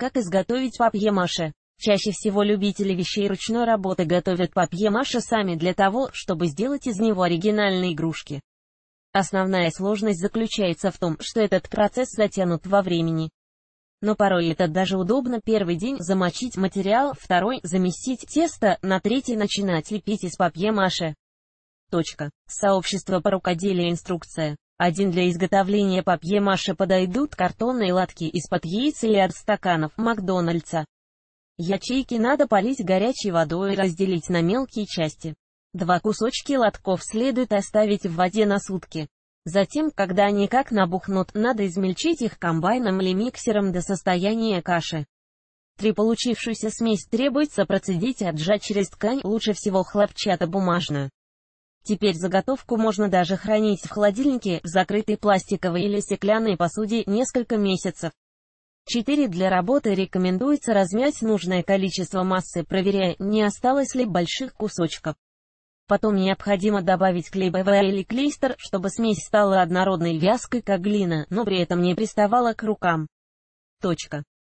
Как изготовить папье-маше? Чаще всего любители вещей ручной работы готовят папье-маше сами для того, чтобы сделать из него оригинальные игрушки. Основная сложность заключается в том, что этот процесс затянут во времени. Но порой это даже удобно первый день замочить материал, второй – замесить тесто, на третий начинать лепить из папье-маше. Точка. Сообщество по рукоделию инструкция. Один для изготовления папье-маше подойдут картонные латки из-под яиц или от стаканов Макдональдса. Ячейки надо полить горячей водой и разделить на мелкие части. Два кусочки лотков следует оставить в воде на сутки. Затем, когда они как набухнут, надо измельчить их комбайном или миксером до состояния каши. Три получившуюся смесь требуется процедить и отжать через ткань, лучше всего хлопчатобумажную. Теперь заготовку можно даже хранить в холодильнике, в закрытой пластиковой или стеклянной посуде несколько месяцев. 4. Для работы рекомендуется размять нужное количество массы, проверяя, не осталось ли больших кусочков. Потом необходимо добавить клей БВ или клейстер, чтобы смесь стала однородной вязкой, как глина, но при этом не приставала к рукам. Точка.